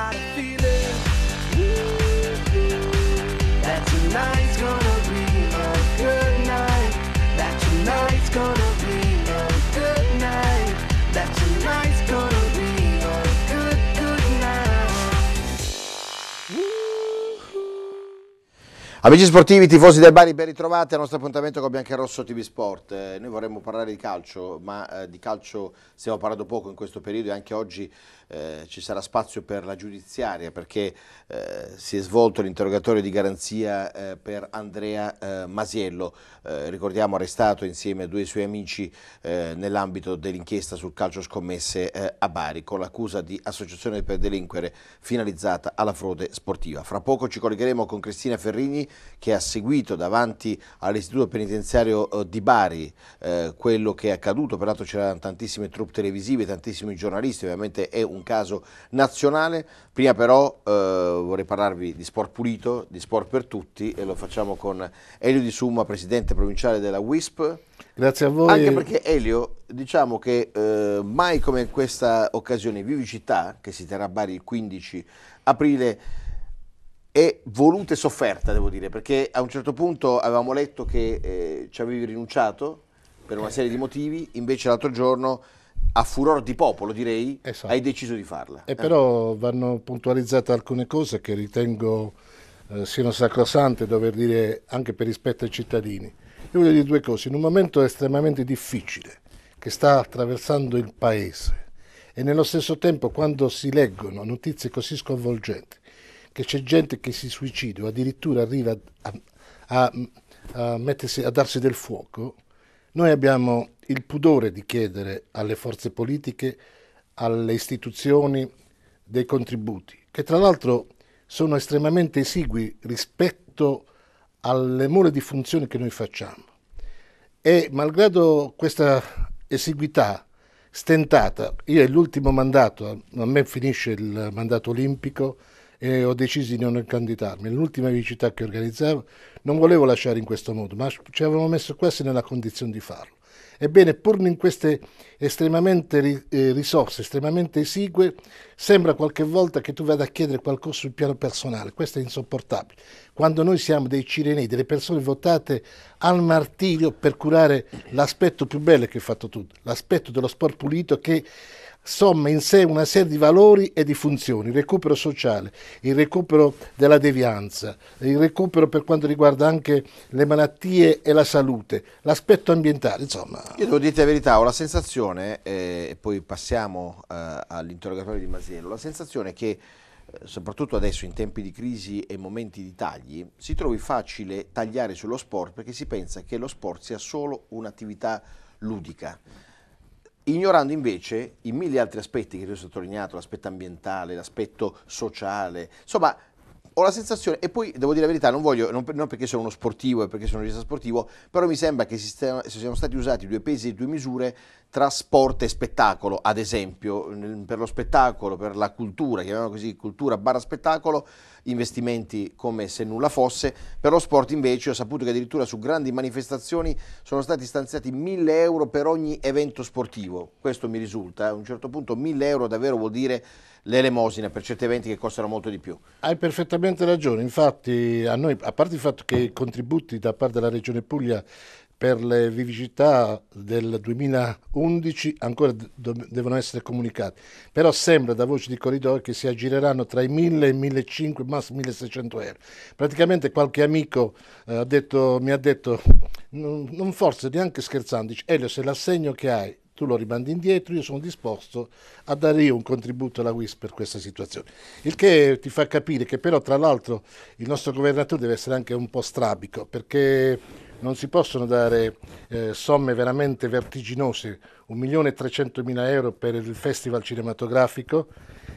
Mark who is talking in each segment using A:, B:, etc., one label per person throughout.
A: gotta Amici sportivi, tifosi del Bari, ben ritrovati al nostro appuntamento con Biancherosso TV Sport. Eh, noi vorremmo parlare di calcio, ma eh, di calcio stiamo parlando poco in questo periodo e anche oggi eh, ci sarà spazio per la giudiziaria perché eh, si è svolto l'interrogatorio di garanzia eh, per Andrea eh, Masiello, ricordiamo arrestato insieme a due suoi amici nell'ambito dell'inchiesta sul calcio scommesse a Bari con l'accusa di associazione per delinquere finalizzata alla frode sportiva. Fra poco ci collegheremo con Cristina Ferrini che ha seguito davanti all'istituto penitenziario eh, di Bari eh, quello che è accaduto, peraltro c'erano tantissime truppe televisive, tantissimi giornalisti, ovviamente è un caso nazionale, prima però eh, vorrei parlarvi di sport pulito, di sport per tutti e lo facciamo con Elio Di Summa, presidente provinciale della WISP.
B: Grazie a voi. Anche perché
A: Elio, diciamo che eh, mai come in questa occasione Vivi Città, che si terrà a Bari il 15 aprile, e voluta e sofferta, devo dire, perché a un certo punto avevamo letto che eh, ci avevi rinunciato per una eh. serie di motivi, invece l'altro giorno a furor di popolo direi, esatto. hai deciso di farla. E eh. però
B: vanno puntualizzate alcune cose che ritengo eh, siano sacrosante dover dire anche per rispetto ai cittadini. Io voglio dire due cose, in un momento estremamente difficile che sta attraversando il paese e nello stesso tempo quando si leggono notizie così sconvolgenti che c'è gente che si suicida o addirittura arriva a, a, a, mettersi, a darsi del fuoco, noi abbiamo il pudore di chiedere alle forze politiche, alle istituzioni dei contributi, che tra l'altro sono estremamente esigui rispetto alle mole di funzioni che noi facciamo. E malgrado questa esiguità stentata, io è l'ultimo mandato, a me finisce il mandato olimpico, e ho deciso di non candidarmi. L'ultima visita che organizzavo non volevo lasciare in questo modo, ma ci avevamo messo quasi nella condizione di farlo. Ebbene, pur in queste estremamente eh, risorse, estremamente esigue, sembra qualche volta che tu vada a chiedere qualcosa sul piano personale. Questo è insopportabile. Quando noi siamo dei cirenei, delle persone votate al martirio per curare l'aspetto più bello che hai fatto tu, l'aspetto dello sport pulito che somma in sé una serie di valori e di funzioni, il recupero sociale, il recupero della devianza, il recupero per quanto riguarda anche le malattie e la salute, l'aspetto ambientale, insomma.
A: Io devo dirti la verità, ho la sensazione, eh, e poi passiamo eh, all'interrogatorio di Masiello, la sensazione che eh, soprattutto adesso in tempi di crisi e momenti di tagli, si trovi facile tagliare sullo sport perché si pensa che lo sport sia solo un'attività ludica ignorando invece i mille altri aspetti che vi ho sottolineato, l'aspetto ambientale, l'aspetto sociale, insomma ho la sensazione, e poi devo dire la verità, non voglio, non, non perché sono uno sportivo e perché sono un regista sportivo, però mi sembra che si stiano, siano stati usati due pesi e due misure tra sport e spettacolo, ad esempio, per lo spettacolo, per la cultura, chiamiamola così cultura barra spettacolo, investimenti come se nulla fosse, per lo sport invece ho saputo che addirittura su grandi manifestazioni sono stati stanziati 1000 euro per ogni evento sportivo, questo mi risulta, eh. a un certo punto 1000 euro davvero vuol dire l'elemosina per certi eventi che costano molto di più.
B: Hai perfettamente ragione, infatti a, noi, a parte il fatto che i contributi da parte della Regione Puglia per le vivicità del 2011 ancora devono essere comunicati, però sembra da voci di corridoio che si aggireranno tra i 1000 e i 1500, massimo 1600 euro. Praticamente qualche amico eh, ha detto, mi ha detto, non, non forse neanche scherzandoci, Elio se l'assegno che hai tu lo rimandi indietro, io sono disposto a dare io un contributo alla WIS per questa situazione. Il che ti fa capire che però tra l'altro il nostro governatore deve essere anche un po' strabico perché non si possono dare eh, somme veramente vertiginose, 1.300.000 euro per il festival cinematografico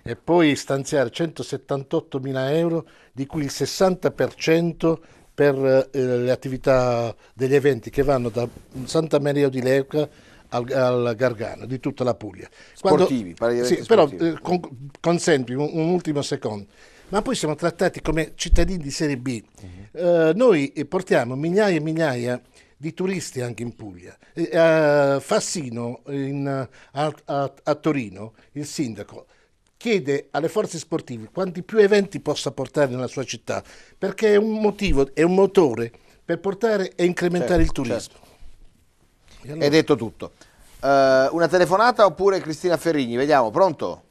B: e poi stanziare 178.000 euro di cui il 60% per eh, le attività degli eventi che vanno da Santa Maria di Leuca al, al Gargano, di tutta la Puglia. Quando, sportivi, sì, sportivi. però eh, con, consentimi un, un ultimo secondo ma poi siamo trattati come cittadini di serie B. Uh, noi portiamo migliaia e migliaia di turisti anche in Puglia. Uh, Fassino in, a, a, a, Torino, il sindaco, chiede alle forze sportive quanti più eventi possa portare nella sua città, perché è un motivo, è un motore per portare e incrementare certo, il turismo. Certo. Allora... Hai detto tutto. Uh, una
A: telefonata oppure Cristina Ferrigni? Vediamo, pronto?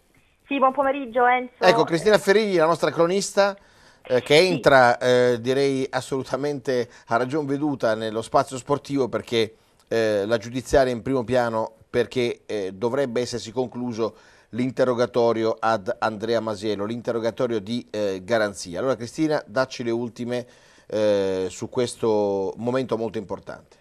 B: Sì, buon pomeriggio Enzo.
A: Ecco, Cristina Ferrigni, la nostra cronista, eh, che entra, eh, direi, assolutamente a ragion veduta nello spazio sportivo perché eh, la giudiziaria in primo piano perché eh, dovrebbe essersi concluso l'interrogatorio ad Andrea Masiello, l'interrogatorio di eh, garanzia. Allora Cristina, dacci le ultime su questo momento molto importante.